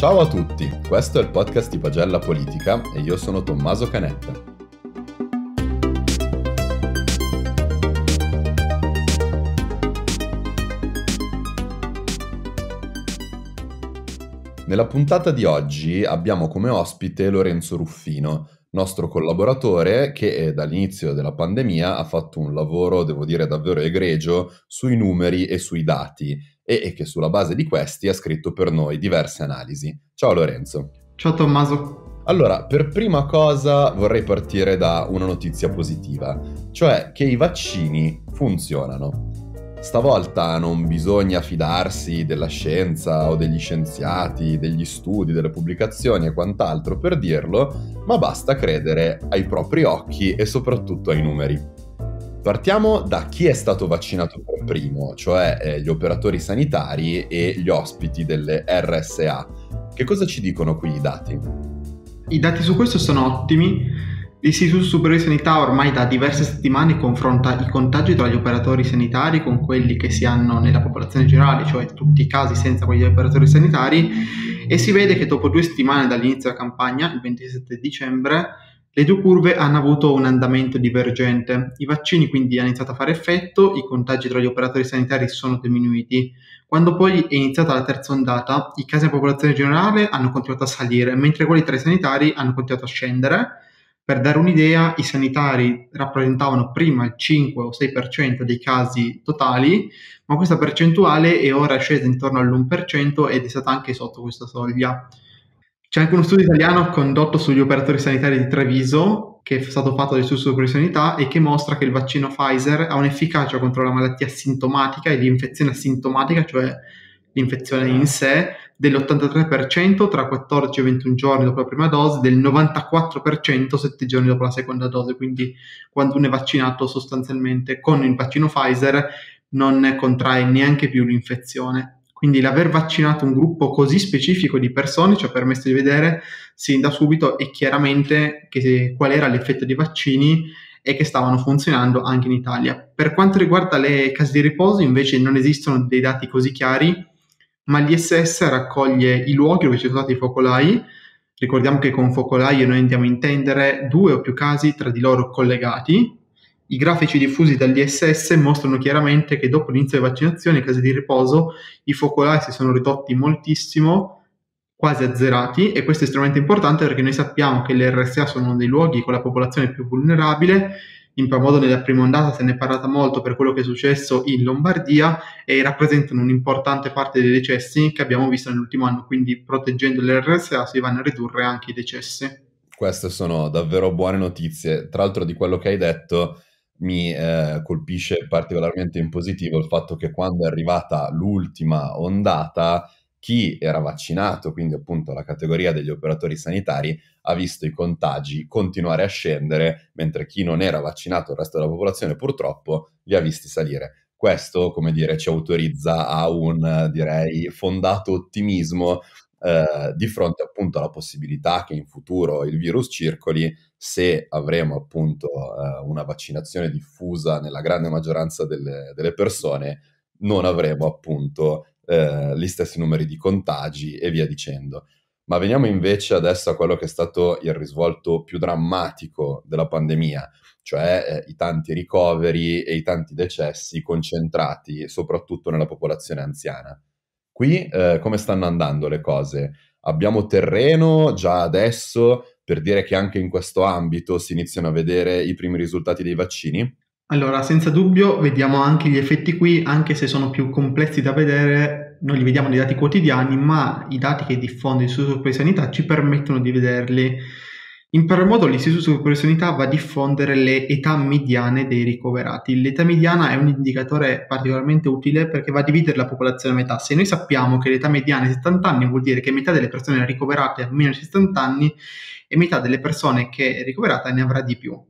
Ciao a tutti, questo è il podcast di Pagella Politica e io sono Tommaso Canetta. Nella puntata di oggi abbiamo come ospite Lorenzo Ruffino, nostro collaboratore che dall'inizio della pandemia ha fatto un lavoro, devo dire, davvero egregio sui numeri e sui dati e, e che sulla base di questi ha scritto per noi diverse analisi. Ciao Lorenzo. Ciao Tommaso. Allora, per prima cosa vorrei partire da una notizia positiva, cioè che i vaccini funzionano. Stavolta non bisogna fidarsi della scienza o degli scienziati, degli studi, delle pubblicazioni e quant'altro per dirlo, ma basta credere ai propri occhi e soprattutto ai numeri. Partiamo da chi è stato vaccinato per primo, cioè eh, gli operatori sanitari e gli ospiti delle RSA. Che cosa ci dicono qui i dati? I dati su questo sono ottimi. L'Istituto Superiore di Sanità ormai da diverse settimane confronta i contagi tra gli operatori sanitari con quelli che si hanno nella popolazione generale, cioè tutti i casi senza quegli operatori sanitari, e si vede che dopo due settimane dall'inizio della campagna, il 27 dicembre, le due curve hanno avuto un andamento divergente, i vaccini quindi hanno iniziato a fare effetto, i contagi tra gli operatori sanitari sono diminuiti. Quando poi è iniziata la terza ondata, i casi a popolazione generale hanno continuato a salire, mentre quelli tra i sanitari hanno continuato a scendere. Per dare un'idea, i sanitari rappresentavano prima il 5 o 6% dei casi totali, ma questa percentuale è ora scesa intorno all'1% ed è stata anche sotto questa soglia. C'è anche uno studio italiano condotto sugli operatori sanitari di Treviso, che è stato fatto dal Istituto di Sanità e che mostra che il vaccino Pfizer ha un'efficacia contro la malattia sintomatica e l'infezione asintomatica, cioè l'infezione in sé, dell'83% tra 14 e 21 giorni dopo la prima dose, del 94% 7 giorni dopo la seconda dose. Quindi quando uno è vaccinato sostanzialmente con il vaccino Pfizer non contrae neanche più l'infezione. Quindi l'aver vaccinato un gruppo così specifico di persone ci ha permesso di vedere sin da subito e chiaramente che, qual era l'effetto dei vaccini e che stavano funzionando anche in Italia. Per quanto riguarda le case di riposo, invece, non esistono dei dati così chiari, ma l'ISS raccoglie i luoghi dove ci sono stati i focolai. Ricordiamo che con focolaio noi andiamo a intendere due o più casi tra di loro collegati, i grafici diffusi dall'ISS mostrano chiaramente che dopo l'inizio delle vaccinazioni, in casi di riposo, i focolai si sono ridotti moltissimo, quasi azzerati, e questo è estremamente importante perché noi sappiamo che le RSA sono uno dei luoghi con la popolazione più vulnerabile, in primo modo nella prima ondata se ne è parlata molto per quello che è successo in Lombardia e rappresentano un'importante parte dei decessi che abbiamo visto nell'ultimo anno, quindi proteggendo le RSA si vanno a ridurre anche i decessi. Queste sono davvero buone notizie, tra l'altro di quello che hai detto mi eh, colpisce particolarmente in positivo il fatto che quando è arrivata l'ultima ondata, chi era vaccinato, quindi appunto la categoria degli operatori sanitari, ha visto i contagi continuare a scendere, mentre chi non era vaccinato, il resto della popolazione purtroppo, li ha visti salire. Questo, come dire, ci autorizza a un, direi, fondato ottimismo eh, di fronte appunto alla possibilità che in futuro il virus circoli se avremo appunto eh, una vaccinazione diffusa nella grande maggioranza delle, delle persone, non avremo appunto eh, gli stessi numeri di contagi e via dicendo. Ma veniamo invece adesso a quello che è stato il risvolto più drammatico della pandemia, cioè eh, i tanti ricoveri e i tanti decessi concentrati soprattutto nella popolazione anziana. Qui eh, come stanno andando le cose? Abbiamo terreno già adesso per dire che anche in questo ambito si iniziano a vedere i primi risultati dei vaccini? Allora, senza dubbio vediamo anche gli effetti qui, anche se sono più complessi da vedere, noi li vediamo nei dati quotidiani, ma i dati che diffonde il Istituto di Sanità ci permettono di vederli in parallelo l'Istituto Superiore di Sanità va a diffondere le età mediane dei ricoverati. L'età mediana è un indicatore particolarmente utile perché va a dividere la popolazione a metà. Se noi sappiamo che l'età mediana è 70 anni, vuol dire che metà delle persone ricoverate ha meno di 70 anni e metà delle persone che è ricoverata ne avrà di più.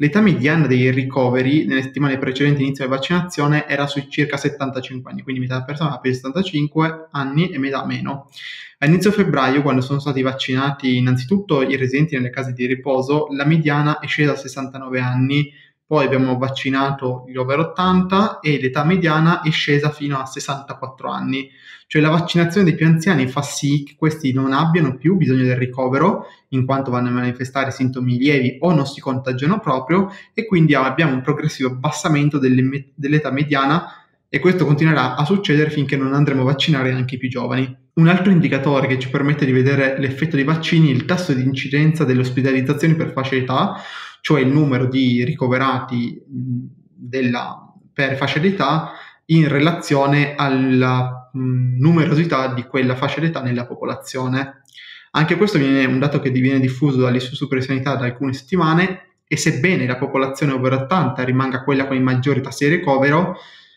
L'età mediana dei ricoveri nelle settimane precedenti all'inizio della vaccinazione era sui circa 75 anni, quindi metà della persona ha più di 75 anni e metà meno. A inizio febbraio, quando sono stati vaccinati innanzitutto i residenti nelle case di riposo, la mediana è scesa a 69 anni poi abbiamo vaccinato gli over 80 e l'età mediana è scesa fino a 64 anni. Cioè la vaccinazione dei più anziani fa sì che questi non abbiano più bisogno del ricovero, in quanto vanno a manifestare sintomi lievi o non si contagiano proprio, e quindi abbiamo un progressivo abbassamento delle, dell'età mediana e questo continuerà a succedere finché non andremo a vaccinare anche i più giovani. Un altro indicatore che ci permette di vedere l'effetto dei vaccini è il tasso di incidenza delle ospedalizzazioni per fascia età, cioè il numero di ricoverati della, per fascia d'età in relazione alla numerosità di quella fascia d'età nella popolazione. Anche questo è un dato che viene diffuso dall'Istituto di Sanità da alcune settimane e sebbene la popolazione over 80 rimanga quella con i maggiori tassi di ricovero,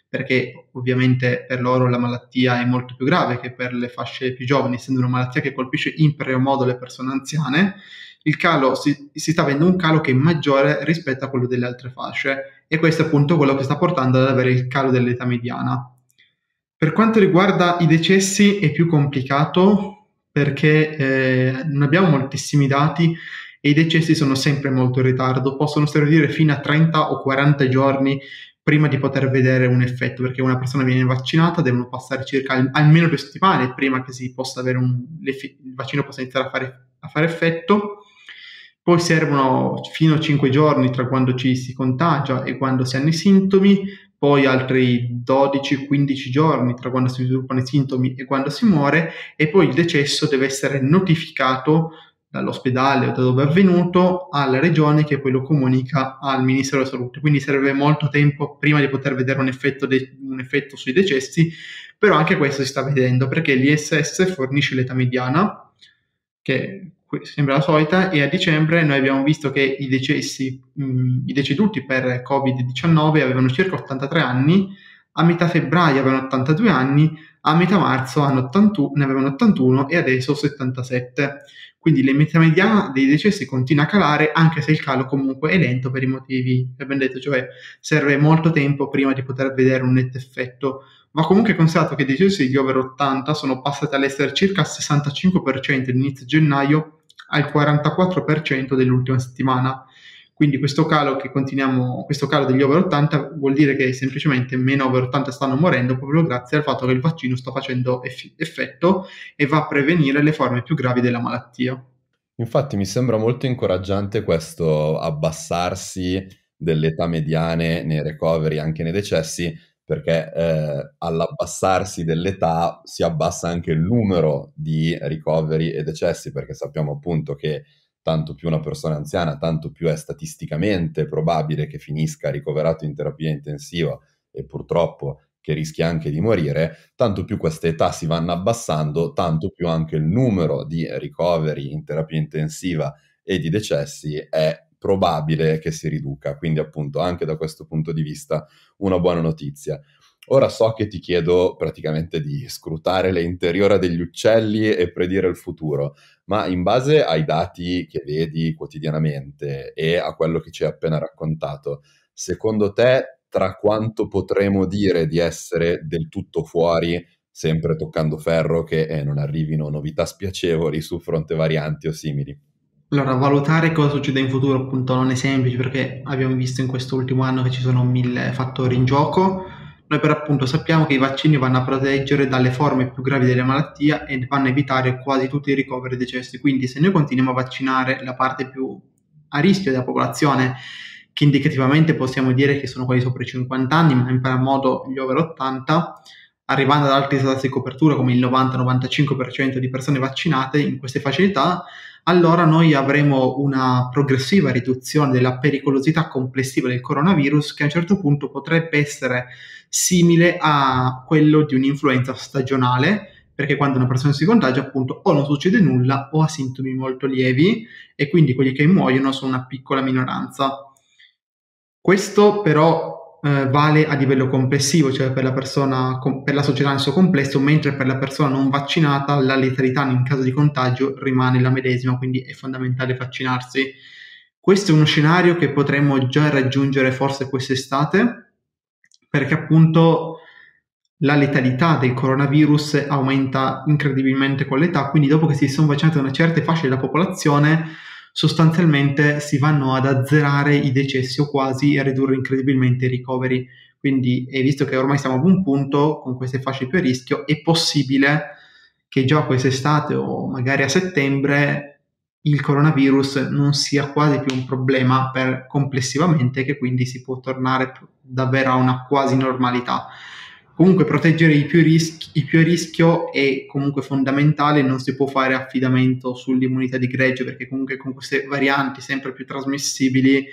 perché ovviamente per loro la malattia è molto più grave che per le fasce più giovani, essendo una malattia che colpisce in primo modo le persone anziane, il calo si, si, sta avendo un calo che è maggiore rispetto a quello delle altre fasce e questo è appunto quello che sta portando ad avere il calo dell'età mediana. Per quanto riguarda i decessi è più complicato perché eh, non abbiamo moltissimi dati e i decessi sono sempre molto in ritardo, possono servire fino a 30 o 40 giorni prima di poter vedere un effetto, perché una persona viene vaccinata, devono passare circa almeno due settimane prima che si possa avere un, il vaccino possa iniziare a fare, a fare effetto poi servono fino a 5 giorni tra quando ci si contagia e quando si hanno i sintomi, poi altri 12-15 giorni tra quando si sviluppano i sintomi e quando si muore e poi il decesso deve essere notificato dall'ospedale o da dove è avvenuto alla regione che poi lo comunica al Ministero della Salute. Quindi serve molto tempo prima di poter vedere un effetto, de- un effetto sui decessi, però anche questo si sta vedendo perché l'ISS fornisce l'età mediana che sembra la solita, e a dicembre noi abbiamo visto che i decessi, mh, i deceduti per Covid-19 avevano circa 83 anni, a metà febbraio avevano 82 anni, a metà marzo 80, ne avevano 81 e adesso 77. Quindi l'età mediana dei decessi continua a calare, anche se il calo comunque è lento per i motivi che abbiamo detto, cioè serve molto tempo prima di poter vedere un netto effetto. Va comunque considerato che i decessi di over 80 sono passati all'essere circa il 65% all'inizio gennaio al 44% dell'ultima settimana. Quindi questo calo, questo calo degli over 80 vuol dire che semplicemente meno over 80 stanno morendo proprio grazie al fatto che il vaccino sta facendo eff- effetto e va a prevenire le forme più gravi della malattia. Infatti mi sembra molto incoraggiante questo abbassarsi delle età mediane nei recovery, anche nei decessi, perché eh, all'abbassarsi dell'età si abbassa anche il numero di ricoveri e decessi, perché sappiamo appunto che tanto più una persona anziana, tanto più è statisticamente probabile che finisca ricoverato in terapia intensiva e purtroppo che rischia anche di morire, tanto più queste età si vanno abbassando, tanto più anche il numero di ricoveri in terapia intensiva e di decessi è probabile che si riduca, quindi appunto anche da questo punto di vista una buona notizia. Ora so che ti chiedo praticamente di scrutare l'interiore degli uccelli e predire il futuro, ma in base ai dati che vedi quotidianamente e a quello che ci hai appena raccontato, secondo te tra quanto potremo dire di essere del tutto fuori, sempre toccando ferro, che eh, non arrivino novità spiacevoli su fronte varianti o simili? Allora, valutare cosa succede in futuro appunto non è semplice perché abbiamo visto in questo ultimo anno che ci sono mille fattori in gioco. Noi però appunto sappiamo che i vaccini vanno a proteggere dalle forme più gravi della malattia e vanno a evitare quasi tutti i ricoveri e decessi. Quindi se noi continuiamo a vaccinare la parte più a rischio della popolazione, che indicativamente possiamo dire che sono quelli sopra i 50 anni, ma in pari modo gli over 80, arrivando ad alti tassi di copertura come il 90-95% di persone vaccinate in queste facilità, allora noi avremo una progressiva riduzione della pericolosità complessiva del coronavirus che a un certo punto potrebbe essere simile a quello di un'influenza stagionale, perché quando una persona si contagia appunto o non succede nulla o ha sintomi molto lievi e quindi quelli che muoiono sono una piccola minoranza. Questo però eh, vale a livello complessivo, cioè per la, persona, com- per la società nel suo complesso, mentre per la persona non vaccinata la letalità in caso di contagio rimane la medesima, quindi è fondamentale vaccinarsi. Questo è uno scenario che potremmo già raggiungere forse quest'estate, perché appunto la letalità del coronavirus aumenta incredibilmente con l'età, quindi dopo che si sono vaccinate una certa fascia della popolazione, sostanzialmente si vanno ad azzerare i decessi o quasi a ridurre incredibilmente i ricoveri. Quindi, visto che ormai siamo a un punto, con queste fasce più a rischio, è possibile che già quest'estate o magari a settembre il coronavirus non sia quasi più un problema per complessivamente, che quindi si può tornare davvero a una quasi normalità comunque proteggere i più, rischi, i più, a rischio è comunque fondamentale, non si può fare affidamento sull'immunità di greggio perché comunque con queste varianti sempre più trasmissibili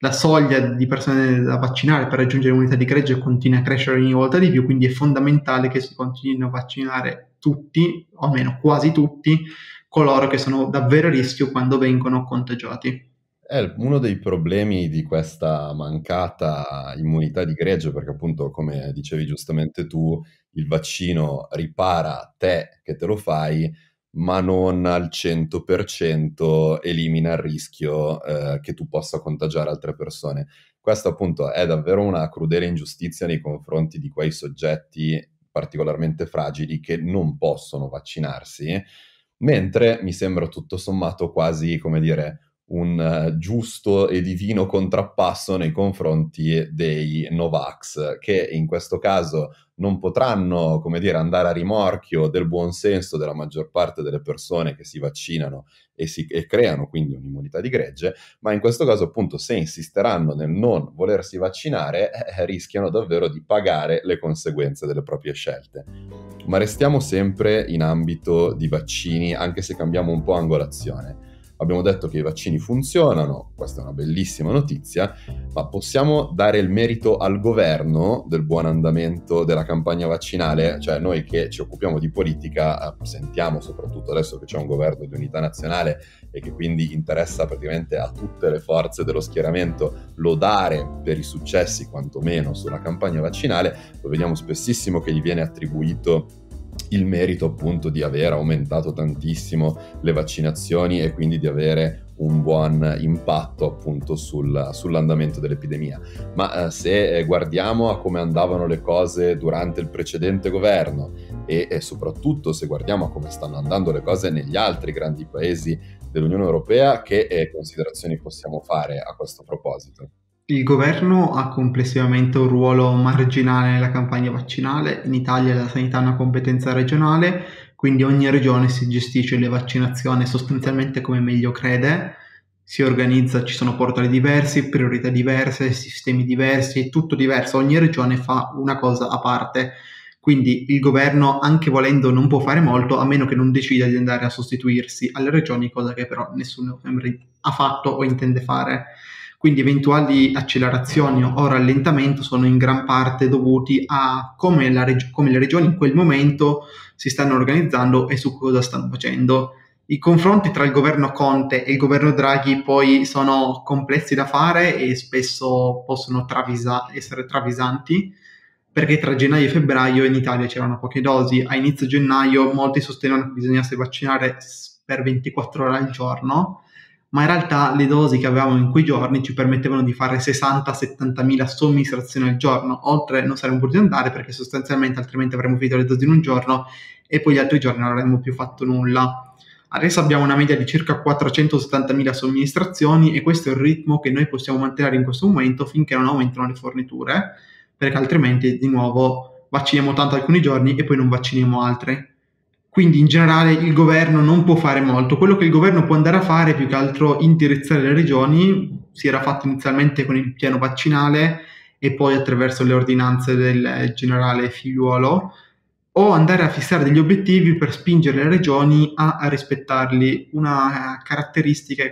la soglia di persone da vaccinare per raggiungere l'immunità di greggio continua a crescere ogni volta di più, quindi è fondamentale che si continuino a vaccinare tutti, o almeno quasi tutti, coloro che sono davvero a rischio quando vengono contagiati. Eh, uno dei problemi di questa mancata immunità di gregge, perché appunto, come dicevi giustamente tu, il vaccino ripara te che te lo fai, ma non al 100% elimina il rischio eh, che tu possa contagiare altre persone. Questa appunto è davvero una crudele ingiustizia nei confronti di quei soggetti particolarmente fragili che non possono vaccinarsi, mentre mi sembra tutto sommato quasi, come dire, un eh, giusto e divino contrappasso nei confronti dei Novax, che in questo caso non potranno, come dire, andare a rimorchio del buon senso della maggior parte delle persone che si vaccinano e, si, e creano quindi un'immunità di gregge, ma in questo caso appunto se insisteranno nel non volersi vaccinare eh, eh rischiano davvero di pagare le conseguenze delle proprie scelte. Ma restiamo sempre in ambito di vaccini, anche se cambiamo un po' angolazione Abbiamo detto che i vaccini funzionano, questa è una bellissima notizia, ma possiamo dare il merito al governo del buon andamento della campagna vaccinale? Cioè noi che ci occupiamo di politica eh, sentiamo soprattutto adesso che c'è un governo di unità nazionale e che quindi interessa praticamente a tutte le forze dello schieramento lodare per i successi quantomeno sulla campagna vaccinale, lo vediamo spessissimo che gli viene attribuito il merito appunto di aver aumentato tantissimo le vaccinazioni e quindi di avere un buon impatto appunto sul, sull'andamento dell'epidemia. Ma eh, se eh, guardiamo a come andavano le cose durante il precedente governo e, e soprattutto se guardiamo a come stanno andando le cose negli altri grandi paesi dell'Unione Europea, che eh, considerazioni possiamo fare a questo proposito? Il governo ha complessivamente un ruolo marginale nella campagna vaccinale, in Italia la sanità è una competenza regionale, quindi ogni regione si gestisce le vaccinazioni sostanzialmente come meglio crede, si organizza, ci sono portali diversi, priorità diverse, sistemi diversi, tutto diverso, ogni regione fa una cosa a parte. Quindi il governo, anche volendo, non può fare molto a meno che non decida di andare a sostituirsi alle regioni, cosa che però nessuno ha fatto o intende fare. Quindi eventuali accelerazioni o rallentamento sono in gran parte dovuti a come, reg- come le regioni in quel momento si stanno organizzando e su cosa stanno facendo. I confronti tra il governo Conte e il governo Draghi poi sono complessi da fare e spesso possono travisa- essere travisanti perché tra gennaio e febbraio in Italia c'erano poche dosi. A inizio gennaio molti sostenevano che bisognasse vaccinare per 24 ore al giorno, ma in realtà le dosi che avevamo in quei giorni ci permettevano di fare 60 70000 somministrazioni al giorno, oltre non saremmo potuti andare perché sostanzialmente altrimenti avremmo finito le dosi in un giorno e poi gli altri giorni non avremmo più fatto nulla. Adesso abbiamo una media di circa 470.000 somministrazioni e questo è il ritmo che noi possiamo mantenere in questo momento finché non aumentano le forniture, perché altrimenti di nuovo vacciniamo tanto alcuni giorni e poi non vacciniamo altri. Quindi in generale il governo non può fare molto, quello che il governo può andare a fare è più che altro indirizzare le regioni, si era fatto inizialmente con il piano vaccinale e poi attraverso le ordinanze del generale figliuolo, o andare a fissare degli obiettivi per spingere le regioni a, a rispettarli. Una caratteristica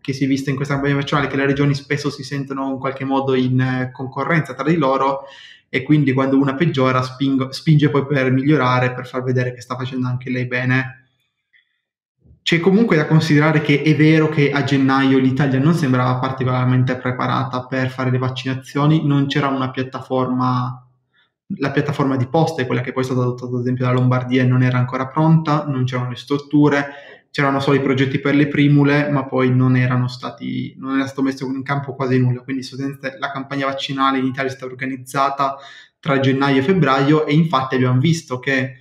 che si è vista in questa campagna vaccinale è che le regioni spesso si sentono in qualche modo in eh, concorrenza tra di loro e quindi quando una peggiora spingo, spinge poi per migliorare, per far vedere che sta facendo anche lei bene. C'è comunque da considerare che è vero che a gennaio l'Italia non sembrava particolarmente preparata per fare le vaccinazioni, non c'era una piattaforma la piattaforma di posta, quella che poi è stata adottata ad esempio da Lombardia, non era ancora pronta, non c'erano le strutture, c'erano solo i progetti per le primule, ma poi non erano stati, non era stato messo in campo quasi nulla. Quindi la campagna vaccinale in Italia è stata organizzata tra gennaio e febbraio e infatti abbiamo visto che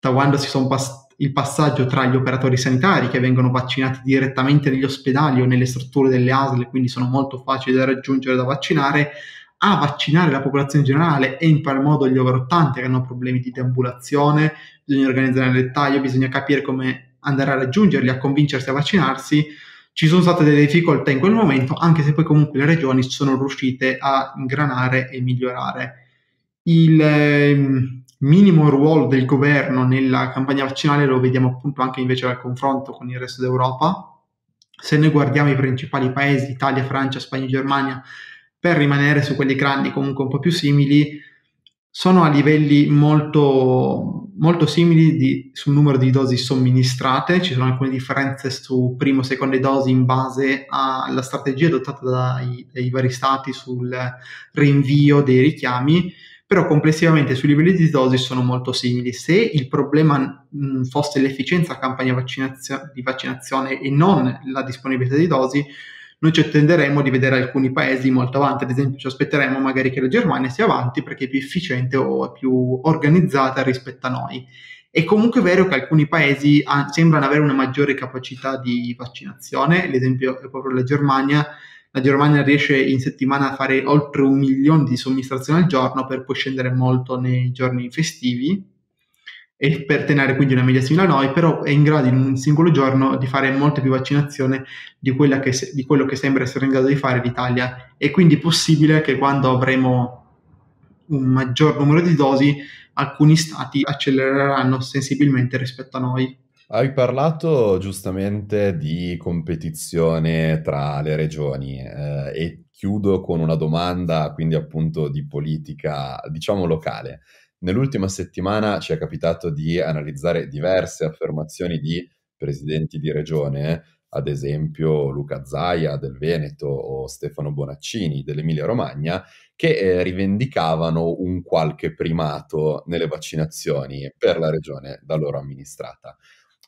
da quando si sono passati il passaggio tra gli operatori sanitari che vengono vaccinati direttamente negli ospedali o nelle strutture delle ASL, quindi sono molto facili da raggiungere e da vaccinare, a vaccinare la popolazione generale e in par modo gli over 80 che hanno problemi di deambulazione, bisogna organizzare nel dettaglio, bisogna capire come andare a raggiungerli, a convincersi a vaccinarsi, ci sono state delle difficoltà in quel momento, anche se poi comunque le regioni sono riuscite a ingranare e migliorare. Il ehm, minimo ruolo del governo nella campagna vaccinale lo vediamo appunto anche invece dal confronto con il resto d'Europa. Se noi guardiamo i principali paesi, Italia, Francia, Spagna, Germania, per rimanere su quelli grandi comunque un po' più simili, sono a livelli molto, molto simili di, sul numero di dosi somministrate, ci sono alcune differenze su primo e seconde dosi in base alla strategia adottata dai, dai vari stati sul rinvio dei richiami, però complessivamente sui livelli di dosi sono molto simili. Se il problema mh, fosse l'efficienza della campagna vaccinazio- di vaccinazione e non la disponibilità di dosi, noi ci attenderemo di vedere alcuni paesi molto avanti, ad esempio ci aspetteremo magari che la Germania sia avanti perché è più efficiente o è più organizzata rispetto a noi. È comunque vero che alcuni paesi ha, sembrano avere una maggiore capacità di vaccinazione, l'esempio è proprio la Germania. La Germania riesce in settimana a fare oltre un milione di somministrazioni al giorno per poi scendere molto nei giorni festivi, e per tenere quindi una media simile a noi, però è in grado in un singolo giorno di fare molte più vaccinazioni di, di quello che sembra essere in grado di fare l'Italia. È quindi possibile che quando avremo un maggior numero di dosi, alcuni stati accelereranno sensibilmente rispetto a noi. Hai parlato giustamente di competizione tra le regioni eh, e chiudo con una domanda, quindi appunto di politica, diciamo locale. Nell'ultima settimana ci è capitato di analizzare diverse affermazioni di presidenti di regione, ad esempio Luca Zaia del Veneto o Stefano Bonaccini dell'Emilia Romagna, che eh, rivendicavano un qualche primato nelle vaccinazioni per la regione da loro amministrata.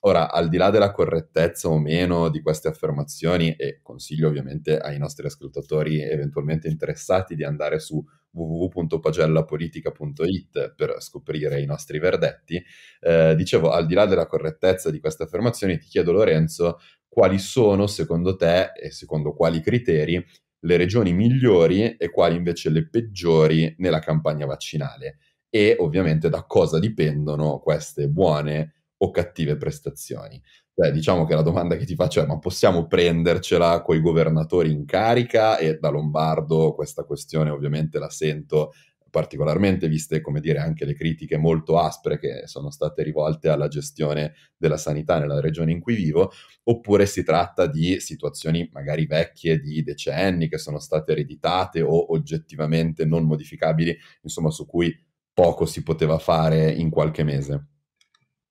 Ora, al di là della correttezza o meno di queste affermazioni, e consiglio ovviamente ai nostri ascoltatori eventualmente interessati di andare su www.pagellapolitica.it per scoprire i nostri verdetti, eh, dicevo, al di là della correttezza di queste affermazioni, ti chiedo Lorenzo quali sono, secondo te, e secondo quali criteri, le regioni migliori e quali invece le peggiori nella campagna vaccinale e ovviamente da cosa dipendono queste buone o cattive prestazioni. Beh, diciamo che la domanda che ti faccio è: ma possiamo prendercela coi governatori in carica? E da Lombardo questa questione ovviamente la sento particolarmente viste, come dire, anche le critiche molto aspre che sono state rivolte alla gestione della sanità nella regione in cui vivo, oppure si tratta di situazioni magari vecchie di decenni che sono state ereditate o oggettivamente non modificabili, insomma, su cui poco si poteva fare in qualche mese.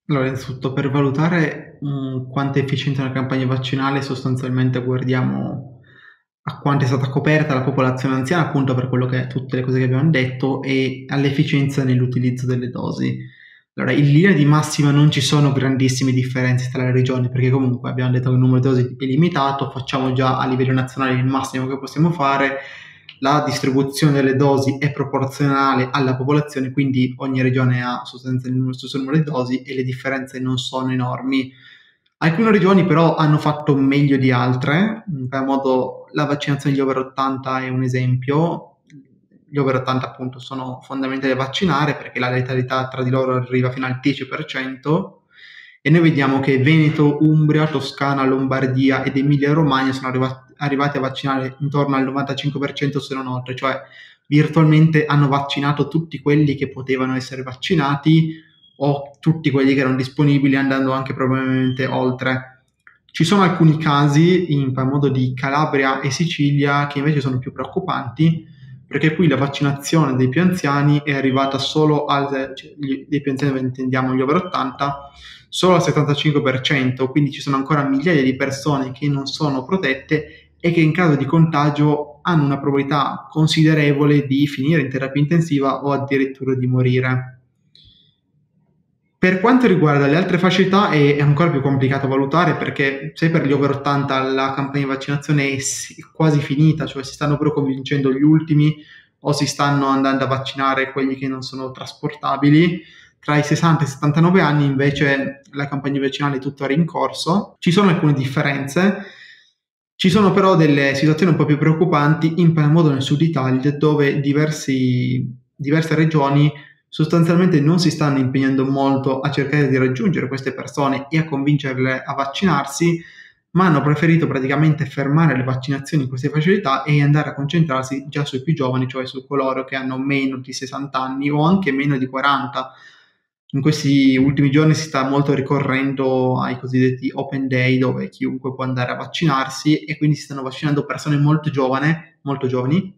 Allora, innanzitutto, per valutare mh, mm, quanto è efficiente una campagna vaccinale, sostanzialmente guardiamo a quanto è stata coperta la popolazione anziana, appunto per quello che tutte le cose che abbiamo detto, e all'efficienza nell'utilizzo delle dosi. Allora, in linea di massima non ci sono grandissime differenze tra le regioni, perché comunque abbiamo detto che il numero di dosi è limitato, facciamo già a livello nazionale il massimo che possiamo fare, la distribuzione delle dosi è proporzionale alla popolazione, quindi ogni regione ha sostanzialmente lo stesso numero di dosi e le differenze non sono enormi. Alcune regioni però hanno fatto meglio di altre, in per modo la vaccinazione degli over 80 è un esempio, gli over 80 appunto sono fondamentali da vaccinare perché la letalità tra di loro arriva fino al 10%, e noi vediamo che Veneto, Umbria, Toscana, Lombardia ed Emilia-Romagna sono arrivati, arrivati a vaccinare intorno al 95% se non oltre, cioè virtualmente hanno vaccinato tutti quelli che potevano essere vaccinati o tutti quelli che erano disponibili andando anche probabilmente oltre. Ci sono alcuni casi, in par modo di Calabria e Sicilia, che invece sono più preoccupanti, perché qui la vaccinazione dei più anziani è arrivata solo al... Cioè, gli, dei più anziani intendiamo gli over 80, solo al 75%, quindi ci sono ancora migliaia di persone che non sono protette e che in caso di contagio hanno una probabilità considerevole di finire in terapia intensiva o addirittura di morire. Per quanto riguarda le altre fasce età è, ancora più complicato valutare perché se per gli over 80 la campagna di vaccinazione è quasi finita, cioè si stanno proprio convincendo gli ultimi o si stanno andando a vaccinare quelli che non sono trasportabili, tra i 60 e i 79 anni invece la campagna vaccinale è tuttora in corso. Ci sono alcune differenze, ci sono però delle situazioni un po' più preoccupanti, in primo modo nel sud Italia, dove diversi, diverse regioni sostanzialmente non si stanno impegnando molto a cercare di raggiungere queste persone e a convincerle a vaccinarsi, ma hanno preferito praticamente fermare le vaccinazioni in queste facilità e andare a concentrarsi già sui più giovani, cioè su coloro che hanno meno di 60 anni o anche meno di 40 in questi ultimi giorni si sta molto ricorrendo ai cosiddetti open day dove chiunque può andare a vaccinarsi e quindi si stanno vaccinando persone molto, giovani, molto giovani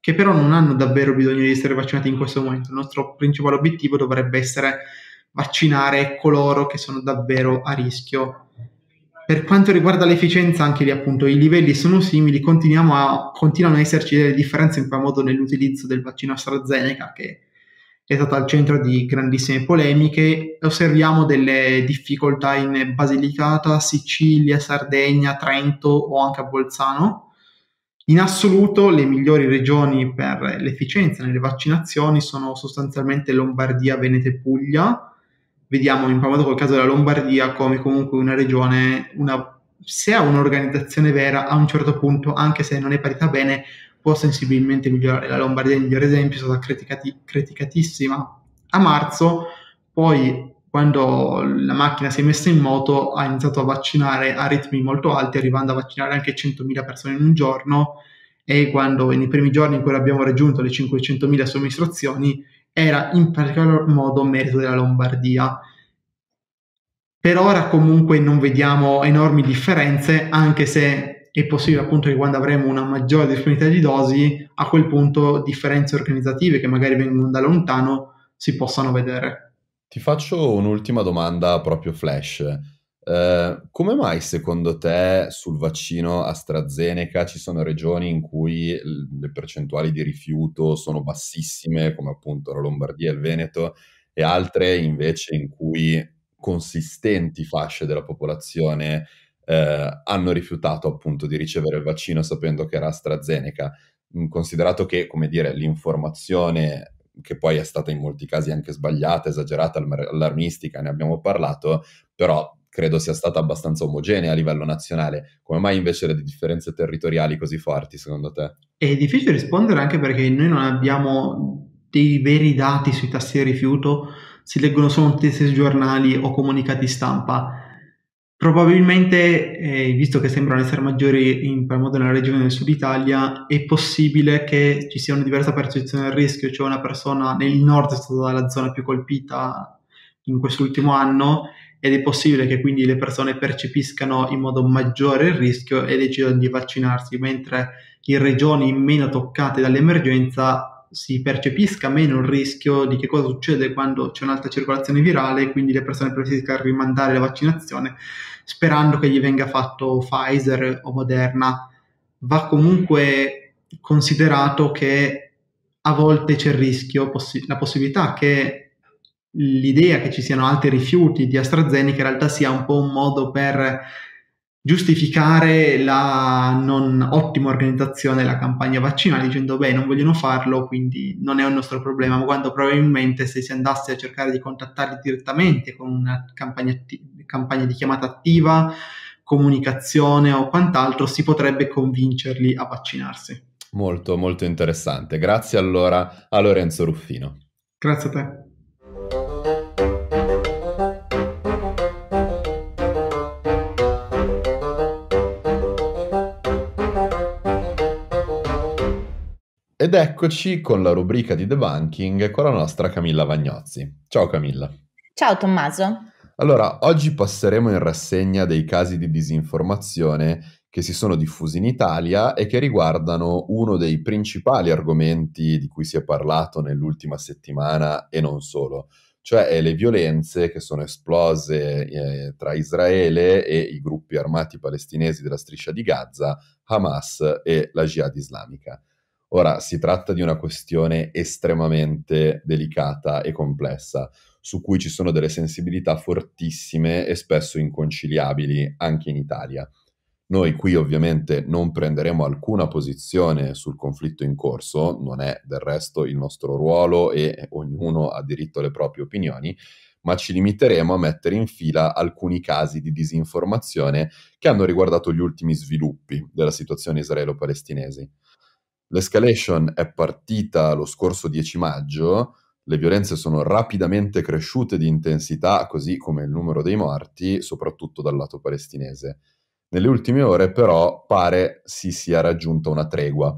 che però non hanno davvero bisogno di essere vaccinati in questo momento. Il nostro principale obiettivo dovrebbe essere vaccinare coloro che sono davvero a rischio. Per quanto riguarda l'efficienza, anche lì appunto i livelli sono simili, continuano a esserci delle differenze in qualche modo nell'utilizzo del vaccino AstraZeneca che è stata al centro di grandissime polemiche. Osserviamo delle difficoltà in Basilicata, Sicilia, Sardegna, Trento o anche a Bolzano. In assoluto le migliori regioni per l'efficienza nelle vaccinazioni sono sostanzialmente Lombardia, Veneto e Puglia. Vediamo in particolare col caso della Lombardia come comunque una regione, una, se ha un'organizzazione vera, a un certo punto, anche se non è parita bene, può sensibilmente migliorare. La Lombardia, il migliore esempio, è stata criticati, criticatissima a marzo, poi quando la macchina si è messa in moto ha iniziato a vaccinare a ritmi molto alti, arrivando a vaccinare anche 100.000 persone in un giorno e quando nei primi giorni in cui abbiamo raggiunto le 500.000 somministrazioni era in particolar modo merito della Lombardia. Per ora comunque non vediamo enormi differenze, anche se è possibile appunto che quando avremo una maggiore disponibilità di dosi, a quel punto differenze organizzative che magari vengono da lontano si possano vedere. Ti faccio un'ultima domanda proprio flash. Eh, come mai secondo te sul vaccino AstraZeneca ci sono regioni in cui le percentuali di rifiuto sono bassissime, come appunto la Lombardia e il Veneto, e altre invece in cui consistenti fasce della popolazione eh, hanno rifiutato appunto di ricevere il vaccino sapendo che era AstraZeneca, mm, considerato che, come dire, l'informazione che poi è stata in molti casi anche sbagliata, esagerata, allarmistica, ne abbiamo parlato, però credo sia stata abbastanza omogenea a livello nazionale. Come mai invece le differenze territoriali così forti, secondo te? È difficile rispondere anche perché noi non abbiamo dei veri dati sui tassi di rifiuto, si leggono solo notizie giornali o comunicati stampa Probabilmente, eh, visto che sembrano essere maggiori in per modo nella regione del sud Italia, è possibile che ci sia una diversa percezione del rischio, cioè una persona nel nord è stata la zona più colpita in quest'ultimo anno ed è possibile che quindi le persone percepiscano in modo maggiore il rischio e decidano di vaccinarsi, mentre in regioni meno toccate dall'emergenza si percepisca meno il rischio di che cosa succede quando c'è un'alta circolazione virale e quindi le persone preferiscono rimandare la vaccinazione sperando che gli venga fatto Pfizer o Moderna. Va comunque considerato che a volte c'è il rischio, possi- la possibilità che l'idea che ci siano altri rifiuti di AstraZeneca in realtà sia un po' un modo per giustificare la non ottima organizzazione della campagna vaccinale dicendo beh non vogliono farlo quindi non è un nostro problema ma quando probabilmente se si andasse a cercare di contattarli direttamente con una campagna, campagna di chiamata attiva comunicazione o quant'altro si potrebbe convincerli a vaccinarsi molto molto interessante grazie allora a Lorenzo Ruffino grazie a te Ed eccoci con la rubrica di debunking con la nostra Camilla Vagnozzi. Ciao Camilla. Ciao Tommaso. Allora, oggi passeremo in rassegna dei casi di disinformazione che si sono diffusi in Italia e che riguardano uno dei principali argomenti di cui si è parlato nell'ultima settimana e non solo, cioè le violenze che sono esplose eh, tra Israele e i gruppi armati palestinesi della striscia di Gaza, Hamas e la Jihad islamica. Ora, si tratta di una questione estremamente delicata e complessa, su cui ci sono delle sensibilità fortissime e spesso inconciliabili anche in Italia. Noi qui ovviamente non prenderemo alcuna posizione sul conflitto in corso, non è del resto il nostro ruolo e ognuno ha diritto alle proprie opinioni, ma ci limiteremo a mettere in fila alcuni casi di disinformazione che hanno riguardato gli ultimi sviluppi della situazione israelo-palestinese. L'escalation è partita lo scorso 10 maggio, le violenze sono rapidamente cresciute di intensità, così come il numero dei morti, soprattutto dal lato palestinese. Nelle ultime ore però pare si sia raggiunta una tregua.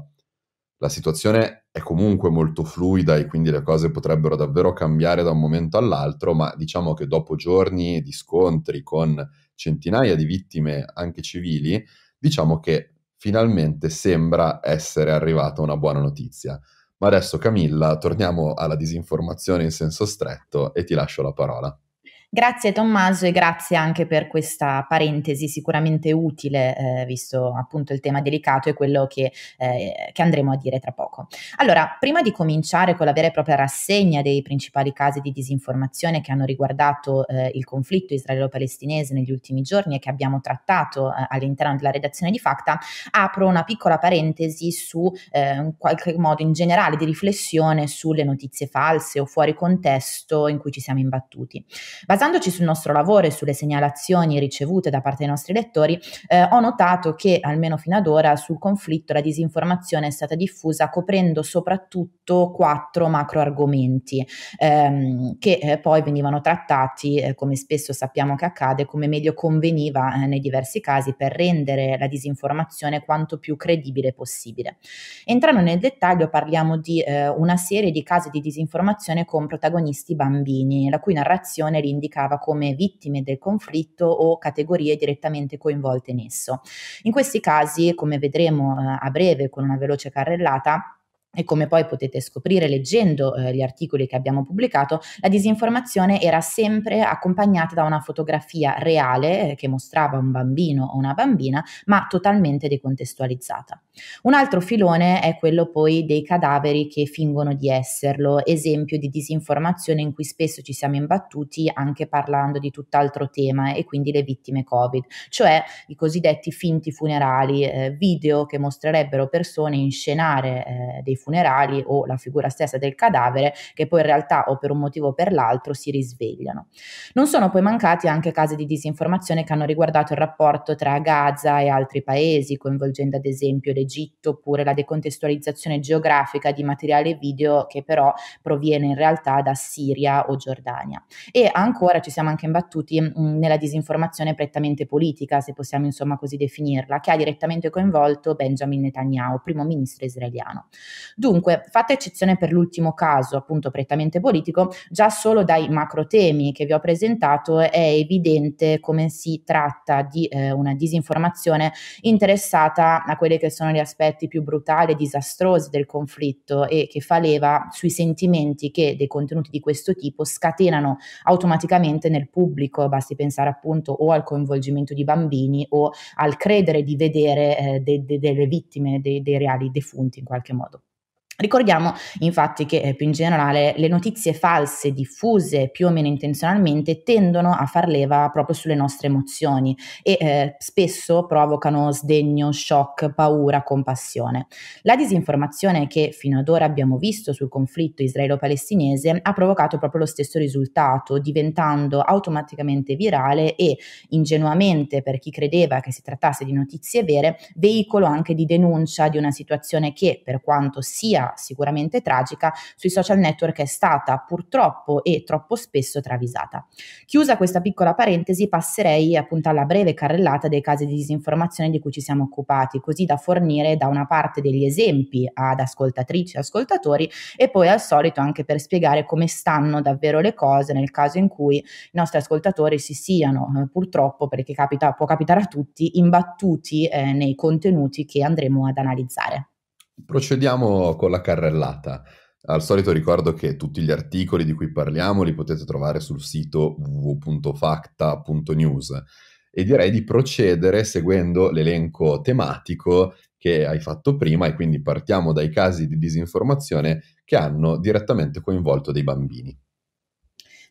La situazione è comunque molto fluida e quindi le cose potrebbero davvero cambiare da un momento all'altro, ma diciamo che dopo giorni di scontri con centinaia di vittime anche civili, diciamo che finalmente sembra essere arrivata una buona notizia. Ma adesso Camilla, torniamo alla disinformazione in senso stretto e ti lascio la parola. Grazie Tommaso e grazie anche per questa parentesi sicuramente utile, eh, visto appunto il tema delicato e quello che, eh, che, andremo a dire tra poco. Allora, prima di cominciare con la vera e propria rassegna dei principali casi di disinformazione che hanno riguardato eh, il conflitto israelo-palestinese negli ultimi giorni e che abbiamo trattato eh, all'interno della redazione di Facta, apro una piccola parentesi su in eh, qualche modo in generale di riflessione sulle notizie false o fuori contesto in cui ci siamo imbattuti. Basandoci basandoci sul nostro lavoro e sulle segnalazioni ricevute da parte dei nostri lettori, eh, ho notato che almeno fino ad ora sul conflitto la disinformazione è stata diffusa coprendo soprattutto quattro macro argomenti ehm, che eh, poi venivano trattati, eh, come spesso sappiamo che accade, come meglio conveniva eh, nei diversi casi per rendere la disinformazione quanto più credibile possibile. Entrando nel dettaglio parliamo di eh, una serie di casi di disinformazione con protagonisti bambini, la cui narrazione l'indica identificava come vittime del conflitto o categorie direttamente coinvolte in esso. In questi casi, come vedremo eh, a breve con una veloce carrellata, e come poi potete scoprire leggendo eh, gli articoli che abbiamo pubblicato, la disinformazione era sempre accompagnata da una fotografia reale eh, che mostrava un bambino o una bambina, ma totalmente decontestualizzata. Un altro filone è quello poi dei cadaveri che fingono di esserlo, esempio di disinformazione in cui spesso ci siamo imbattuti anche parlando di tutt'altro tema e quindi le vittime Covid, cioè i cosiddetti finti funerali, eh, video che mostrerebbero persone in inscenare eh, dei funerali funerali o la figura stessa del cadavere che poi in realtà o per un motivo o per l'altro si risvegliano. Non sono poi mancati anche casi di disinformazione che hanno riguardato il rapporto tra Gaza e altri paesi, coinvolgendo ad esempio l'Egitto oppure la decontestualizzazione geografica di materiale video che però proviene in realtà da Siria o Giordania. E ancora ci siamo anche imbattuti mm, nella disinformazione prettamente politica, se possiamo insomma così definirla, che ha direttamente coinvolto Benjamin Netanyahu, primo ministro israeliano. Dunque, fatta eccezione per l'ultimo caso, appunto prettamente politico, già solo dai macro temi che vi ho presentato è evidente come si tratta di eh, una disinformazione interessata a quelli che sono gli aspetti più brutali e disastrosi del conflitto e che fa leva sui sentimenti che dei contenuti di questo tipo scatenano automaticamente nel pubblico, basti pensare appunto o al coinvolgimento di bambini o al credere di vedere eh, de- de- delle vittime, de- dei reali defunti in qualche modo. Ricordiamo infatti che eh, più in generale le notizie false diffuse più o meno intenzionalmente tendono a far leva proprio sulle nostre emozioni e eh, spesso provocano sdegno, shock, paura, compassione. La disinformazione che fino ad ora abbiamo visto sul conflitto israelo-palestinese ha provocato proprio lo stesso risultato, diventando automaticamente virale e ingenuamente per chi credeva che si trattasse di notizie vere, veicolo anche di denuncia di una situazione che per quanto sia sicuramente tragica sui social network è stata purtroppo e troppo spesso travisata. Chiusa questa piccola parentesi passerei appunto alla breve carrellata dei casi di disinformazione di cui ci siamo occupati, così da fornire da una parte degli esempi ad ascoltatrici e ascoltatori e poi al solito anche per spiegare come stanno davvero le cose nel caso in cui i nostri ascoltatori si siano eh, purtroppo, perché capita, può capitare a tutti, imbattuti eh, nei contenuti che andremo ad analizzare. Procediamo con la carrellata. Al solito ricordo che tutti gli articoli di cui parliamo li potete trovare sul sito www.facta.news e direi di procedere seguendo l'elenco tematico che hai fatto prima e quindi partiamo dai casi di disinformazione che hanno direttamente coinvolto dei bambini.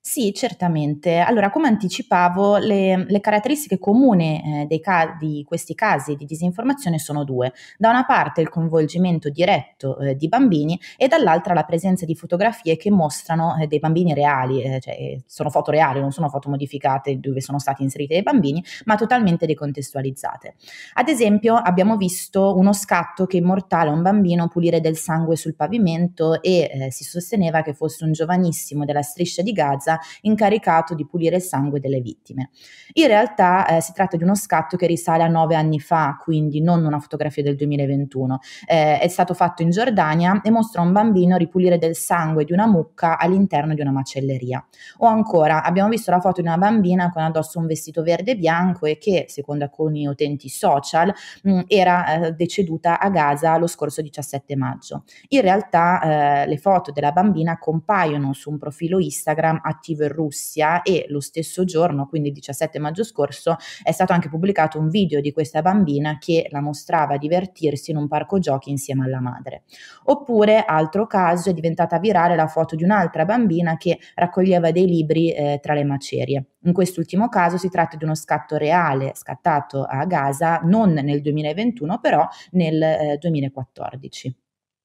Sì, certamente. Allora, come anticipavo, le, le caratteristiche comuni eh, ca- di questi casi di disinformazione sono due. Da una parte il coinvolgimento diretto eh, di bambini e dall'altra la presenza di fotografie che mostrano eh, dei bambini reali, eh, cioè eh, sono foto reali, non sono foto modificate dove sono stati inseriti dei bambini, ma totalmente decontestualizzate. Ad esempio, abbiamo visto uno scatto che immortale un bambino pulire del sangue sul pavimento e eh, si sosteneva che fosse un giovanissimo della striscia di Gaza incaricato di pulire il sangue delle vittime. In realtà eh, si tratta di uno scatto che risale a nove anni fa, quindi non una fotografia del 2021. Eh, è stato fatto in Giordania e mostra un bambino ripulire del sangue di una mucca all'interno di una macelleria. O ancora, abbiamo visto la foto di una bambina con addosso un vestito verde e bianco e che, secondo alcuni utenti social, mh, mm, era eh, deceduta a Gaza lo scorso 17 maggio. In realtà eh, le foto della bambina compaiono su un profilo Instagram a attivo in Russia e lo stesso giorno, quindi il 17 maggio scorso, è stato anche pubblicato un video di questa bambina che la mostrava divertirsi in un parco giochi insieme alla madre. Oppure, altro caso, è diventata virale la foto di un'altra bambina che raccoglieva dei libri eh, tra le macerie. In quest'ultimo caso si tratta di uno scatto reale scattato a Gaza non nel 2021 però nel eh, 2014.